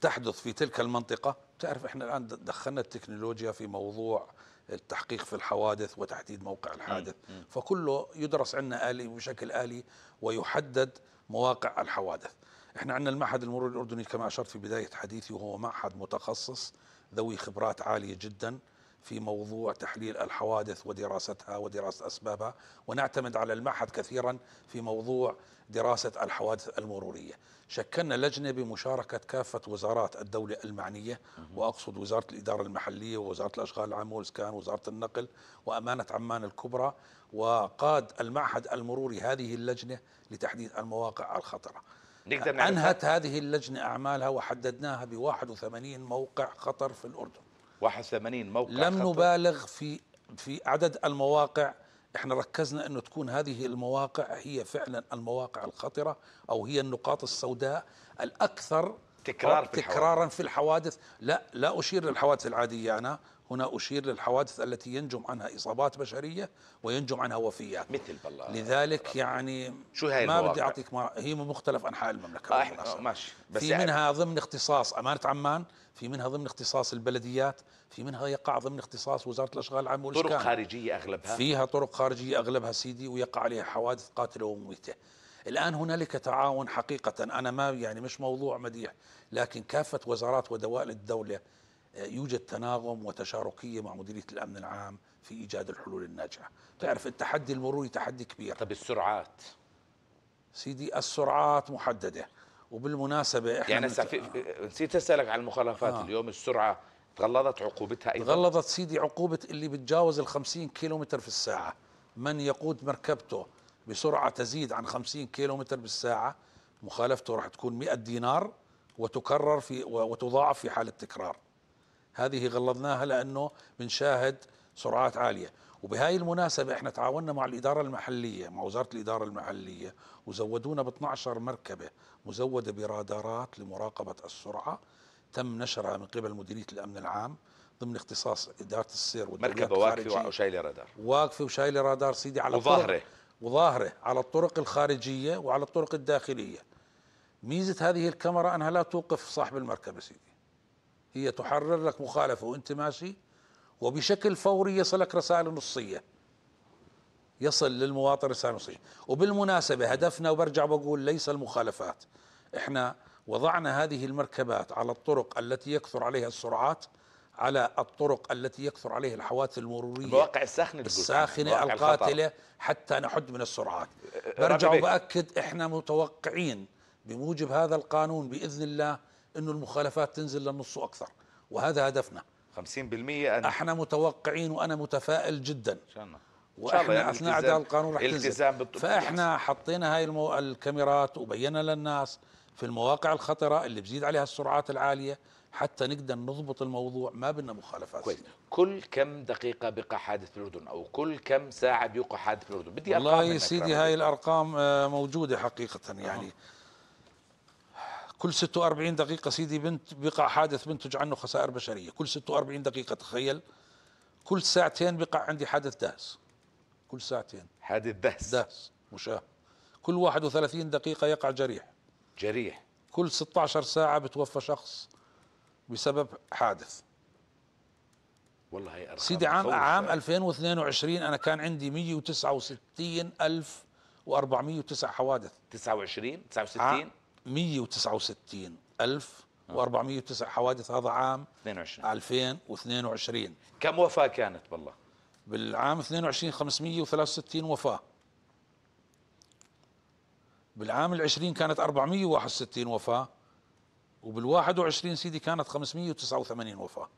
تحدث في تلك المنطقه تعرف احنا الان دخلنا التكنولوجيا في موضوع التحقيق في الحوادث وتحديد موقع الحادث فكله يدرس عندنا آلي بشكل آلي ويحدد مواقع الحوادث احنا عندنا المعهد المروري الاردني كما اشرت في بدايه حديثي وهو معهد متخصص ذوي خبرات عاليه جدا في موضوع تحليل الحوادث ودراستها ودراسه اسبابها ونعتمد على المعهد كثيرا في موضوع دراسه الحوادث المروريه. شكلنا لجنه بمشاركه كافه وزارات الدوله المعنيه واقصد وزاره الاداره المحليه ووزاره الاشغال العامه والاسكان ووزاره النقل وامانه عمان الكبرى وقاد المعهد المروري هذه اللجنه لتحديد المواقع الخطره. نقدر نعمل انهت هذه اللجنه اعمالها وحددناها ب 81 موقع خطر في الاردن 81 موقع لم خطر. نبالغ في في عدد المواقع احنا ركزنا انه تكون هذه المواقع هي فعلا المواقع الخطره او هي النقاط السوداء الاكثر تكرار في تكرارا في الحوادث لا لا اشير للحوادث العاديه انا هنا أشير للحوادث التي ينجم عنها إصابات بشرية وينجم عنها وفيات مثل بالله لذلك بالله. يعني شو هاي ما بدي أعطيك ما هي من مختلف أنحاء المملكة آه احنا آه، ماشي بس في يعني منها ضمن اختصاص أمانة عمان في منها ضمن اختصاص البلديات في منها يقع ضمن اختصاص وزارة الأشغال العامة والإسكان طرق خارجية أغلبها فيها طرق خارجية أغلبها سيدي ويقع عليها حوادث قاتلة ومميتة الآن هنالك تعاون حقيقة أنا ما يعني مش موضوع مديح لكن كافة وزارات ودوائر الدولة يوجد تناغم وتشاركية مع مديرية الأمن العام في إيجاد الحلول الناجعة تعرف التحدي المروري تحدي كبير طب السرعات سيدي السرعات محددة وبالمناسبة إحنا يعني آه. نسيت أسألك عن المخالفات آه. اليوم السرعة تغلظت عقوبتها أيضا تغلظت سيدي عقوبة اللي بتجاوز ال 50 كيلومتر في الساعة من يقود مركبته بسرعة تزيد عن 50 كيلومتر بالساعة مخالفته راح تكون 100 دينار وتكرر في وتضاعف في حال التكرار هذه غلظناها لأنه بنشاهد سرعات عالية وبهاي المناسبة احنا تعاوننا مع الإدارة المحلية مع وزارة الإدارة المحلية وزودونا ب 12 مركبة مزودة برادارات لمراقبة السرعة تم نشرها من قبل مديرية الأمن العام ضمن اختصاص إدارة السير مركبة واقفة وشايلة رادار واقفة وشايلة رادار سيدي على وظاهرة وظاهرة على الطرق الخارجية وعلى الطرق الداخلية ميزة هذه الكاميرا أنها لا توقف صاحب المركبة سيدي هي تحرر لك مخالفة وأنت ماشي وبشكل فوري يصلك رسائل نصية يصل للمواطن رسالة نصية وبالمناسبة هدفنا وبرجع بقول ليس المخالفات احنا وضعنا هذه المركبات على الطرق التي يكثر عليها السرعات على الطرق التي يكثر عليها الحوادث المروريه المواقع الساخنه الساخنه القاتله حتى نحد من السرعات أه، برجع وباكد احنا متوقعين بموجب هذا القانون باذن الله انه المخالفات تنزل للنص واكثر وهذا هدفنا 50% احنا متوقعين وانا متفائل جدا ان شاء واحنا يعني اثناء اداء القانون رح تنزل فاحنا حطينا هاي المو... الكاميرات وبينا للناس في المواقع الخطره اللي بزيد عليها السرعات العاليه حتى نقدر نضبط الموضوع ما بدنا مخالفات كويس كل كم دقيقه بقى حادث في الاردن او كل كم ساعه بيقع حادث في الاردن بدي ارقام والله يا سيدي هاي الارقام آه، موجوده حقيقه يعني أه. كل 46 دقيقة سيدي بنت بقع حادث بنتج عنه خسائر بشرية كل 46 دقيقة تخيل كل ساعتين بقع عندي حادث دهس كل ساعتين حادث دهس دهس مشاه كل 31 دقيقة يقع جريح جريح كل 16 ساعة بتوفى شخص بسبب حادث والله هي أرقام سيدي عام عام 2022 أنا كان عندي 169 ألف و409 حوادث 29 69 169 ألف آه. و409 حوادث هذا عام 22 2022 كم وفاة كانت بالله؟ بالعام 22 563 وفاة بالعام ال20 كانت 461 وفاة وبال21 سيدي كانت 589 وفاة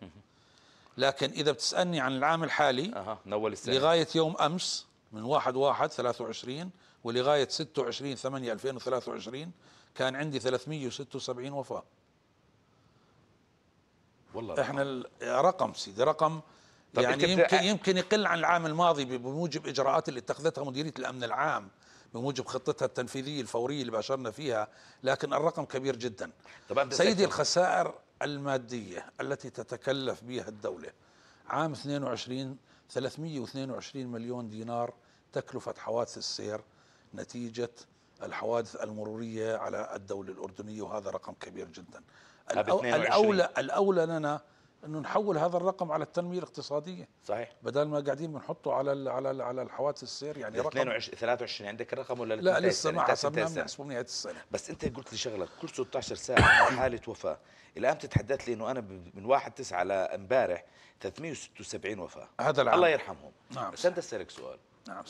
لكن إذا بتسألني عن العام الحالي أه. من أول السنة لغاية يوم أمس من 1 1 23 ولغاية 26 8 2023 كان عندي 376 وفاه والله احنا رقم سيدي رقم طيب، يعني يمكن يمكن يقل عن العام الماضي بموجب اجراءات اللي اتخذتها مديريه الامن العام بموجب خطتها التنفيذيه الفوريه اللي باشرنا فيها لكن الرقم كبير جدا طبعا سيدي الخسائر الماديه التي تتكلف بها الدوله عام 22 322 مليون دينار تكلفه حوادث السير نتيجه الحوادث المرورية على الدولة الأردنية وهذا رقم كبير جدا الأولى, الأولى لنا أنه نحول هذا الرقم على التنمية الاقتصادية صحيح بدل ما قاعدين بنحطه على الـ على الـ على الحوادث السير يعني رقم 22 23 عندك الرقم ولا لا لسه ما حسبناه بنحسبه بنهاية السنة بس أنت قلت لي شغلة كل 16 ساعة حالة وفاة الآن بتتحدث لي أنه أنا من 1 9 لامبارح 376 وفاة هذا العام الله يرحمهم نعم بس أنت أسألك سؤال نعم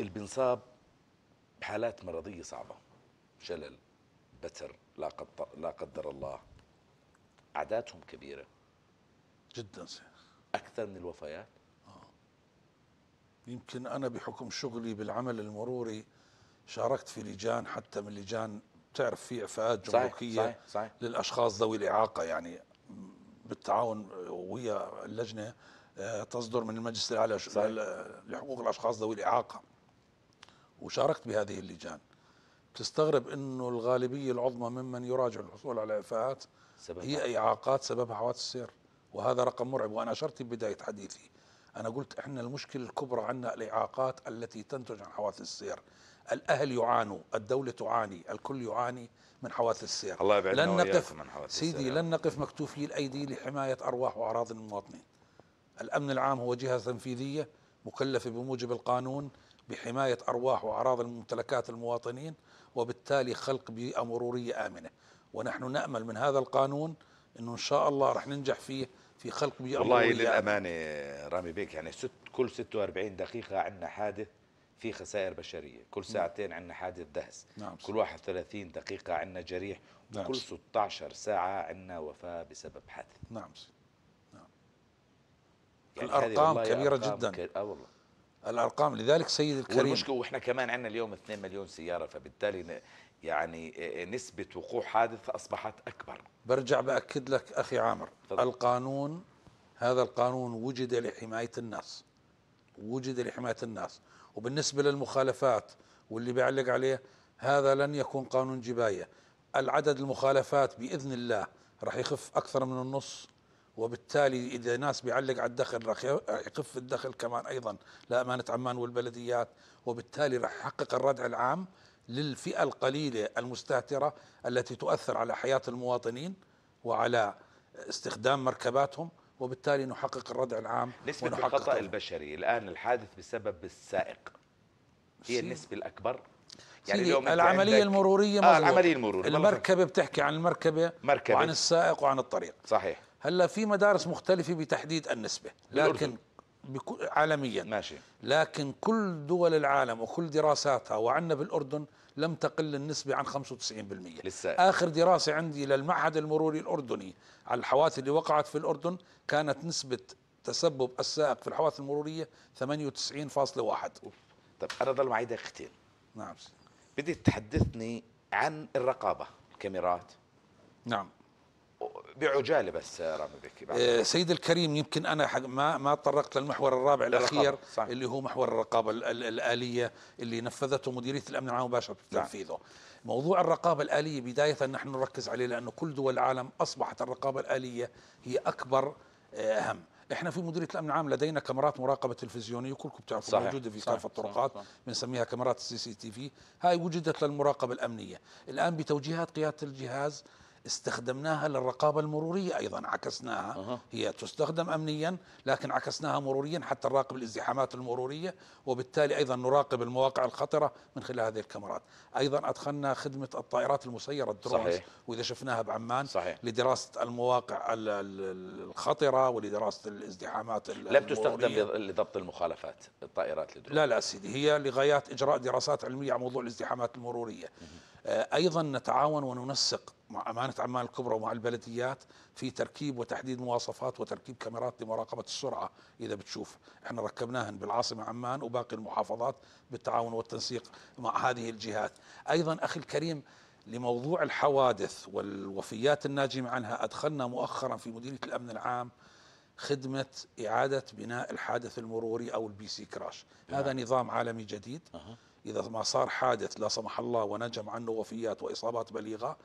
اللي بنصاب حالات مرضية صعبة شلل بتر لا, قد لا قدر الله أعدادهم كبيرة جدا سيخ أكثر من الوفيات آه. يمكن أنا بحكم شغلي بالعمل المروري شاركت في لجان حتى من لجان بتعرف في إعفاءات جمركية صحيح صحيح للأشخاص ذوي الإعاقة يعني بالتعاون ويا اللجنة آه، تصدر من المجلس الأعلى لحقوق الأشخاص ذوي الإعاقة وشاركت بهذه اللجان تستغرب انه الغالبيه العظمى ممن يراجع الحصول على اعفاءات هي اعاقات سببها حوادث السير وهذا رقم مرعب وانا اشرت بدايه حديثي انا قلت احنا المشكله الكبرى عندنا الاعاقات التي تنتج عن حوادث السير الاهل يعانوا الدوله تعاني الكل يعاني من حوادث السير الله يبعدنا لن نقف من حوادث سيدي السير. لن نقف مكتوفي الايدي لحمايه ارواح واعراض المواطنين الامن العام هو جهه تنفيذيه مكلفه بموجب القانون بحماية أرواح وأعراض الممتلكات المواطنين وبالتالي خلق بيئة مرورية آمنة ونحن نأمل من هذا القانون أنه إن شاء الله رح ننجح فيه في خلق بيئة والله مرورية للأمانة رامي بيك يعني ست كل 46 دقيقة عندنا حادث في خسائر بشرية كل نعم. ساعتين عندنا حادث دهس نعم كل 31 دقيقة عندنا جريح نعم كل 16 ساعة عندنا وفاة بسبب حادث نعم, نعم. يعني الأرقام كبيرة أرقام جدا ك... آه والله الارقام لذلك سيد الكريم والمشكله واحنا كمان عندنا اليوم 2 مليون سياره فبالتالي يعني نسبه وقوع حادث اصبحت اكبر برجع باكد لك اخي عامر فضل. القانون هذا القانون وجد لحمايه الناس وجد لحمايه الناس وبالنسبه للمخالفات واللي بيعلق عليه هذا لن يكون قانون جبايه العدد المخالفات باذن الله راح يخف اكثر من النص وبالتالي اذا ناس بيعلق على الدخل راح يخف الدخل كمان ايضا لامانه عمان والبلديات وبالتالي راح يحقق الردع العام للفئه القليله المستهتره التي تؤثر على حياه المواطنين وعلى استخدام مركباتهم وبالتالي نحقق الردع العام نسبة الخطأ البشري الآن الحادث بسبب السائق هي النسبة الأكبر يعني اليوم العملية المرورية آه العملية المرورية المركبة بتحكي عن المركبة مركبة. وعن السائق وعن الطريق صحيح هلا في مدارس مختلفه بتحديد النسبه لكن عالميا ماشي لكن كل دول العالم وكل دراساتها وعندنا بالاردن لم تقل النسبة عن 95% لسه. آخر دراسة عندي للمعهد المروري الأردني على الحوادث اللي وقعت في الأردن كانت نسبة تسبب السائق في الحوادث المرورية 98.1 طيب أنا ضل معي دقيقتين نعم بدي تحدثني عن الرقابة الكاميرات نعم بعجاله بس آه، رامي بكي آه، سيد الكريم يمكن انا ما ما تطرقت للمحور الرابع الاخير صحيح. اللي هو محور الرقابه الاليه اللي نفذته مديريه الامن العام مباشره بتنفيذه نعم. تنفيذه موضوع الرقابه الاليه بدايه نحن نركز عليه لانه كل دول العالم اصبحت الرقابه الاليه هي اكبر آه، اهم احنا في مديريه الامن العام لدينا كاميرات مراقبه تلفزيونيه كلكم بتعرفوا موجوده في كافه الطرقات بنسميها كاميرات السي سي تي في هاي وجدت للمراقبه الامنيه الان بتوجيهات قياده الجهاز استخدمناها للرقابة المرورية أيضا عكسناها أه. هي تستخدم أمنيا لكن عكسناها مروريا حتى نراقب الازدحامات المرورية وبالتالي أيضا نراقب المواقع الخطرة من خلال هذه الكاميرات أيضا أدخلنا خدمة الطائرات المسيرة الدرونز صحيح. وإذا شفناها بعمان صحيح. لدراسة المواقع الخطرة ولدراسة الازدحامات لم تستخدم لضبط المخالفات الطائرات الدرونز لا لا سيدي هي لغايات إجراء دراسات علمية على موضوع الازدحامات المرورية آه، أيضا نتعاون وننسق مع أمانة عمان الكبرى ومع البلديات في تركيب وتحديد مواصفات وتركيب كاميرات لمراقبة السرعة إذا بتشوف احنا ركبناهن بالعاصمة عمان وباقي المحافظات بالتعاون والتنسيق مع هذه الجهات أيضا أخي الكريم لموضوع الحوادث والوفيات الناجمة عنها أدخلنا مؤخرا في مديرية الأمن العام خدمة إعادة بناء الحادث المروري أو البي سي كراش نعم. هذا نظام عالمي جديد أه. إذا ما صار حادث لا سمح الله ونجم عنه وفيات وإصابات بليغة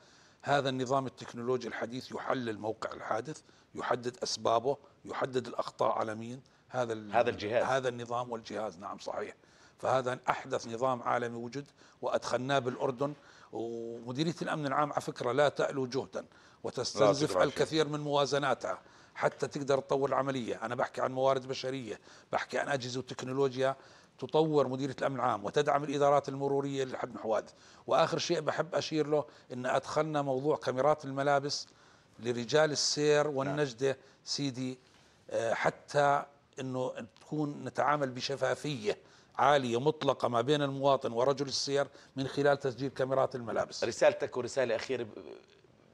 هذا النظام التكنولوجي الحديث يحلل موقع الحادث يحدد أسبابه يحدد الأخطاء على مين هذا هذا الجهاز هذا النظام والجهاز نعم صحيح فهذا أحدث نظام عالمي وجد وأدخلناه بالأردن ومديرية الأمن العام على فكرة لا تألو جهدا وتستنزف الكثير من موازناتها حتى تقدر تطور العملية أنا بحكي عن موارد بشرية بحكي عن أجهزة وتكنولوجيا تطور مديريه الامن العام وتدعم الادارات المروريه لحجم الحوادث واخر شيء بحب اشير له ان ادخلنا موضوع كاميرات الملابس لرجال السير نعم. والنجده سيدي آه، حتى انه تكون نتعامل بشفافيه عاليه مطلقه ما بين المواطن ورجل السير من خلال تسجيل كاميرات الملابس رسالتك ورساله اخيره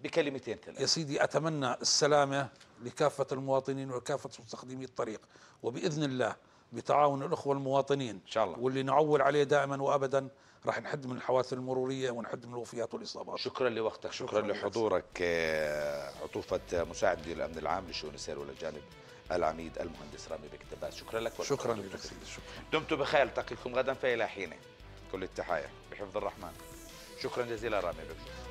بكلمتين ثلاث يا سيدي اتمنى السلامه لكافه المواطنين وكافه مستخدمي الطريق وباذن الله بتعاون الأخوة المواطنين إن شاء الله واللي نعول عليه دائما وأبدا راح نحد من الحوادث المرورية ونحد من الوفيات والإصابات شكرا لوقتك شكرا, شكرا لحضورك آه، عطوفة مساعد مدير الأمن العام لشؤون السير والأجانب العميد المهندس رامي بكتباس شكرا لك شكرا لك دمتم بخير التقيكم غدا فإلى حين كل التحايا بحفظ الرحمن شكرا جزيلا رامي بكتباس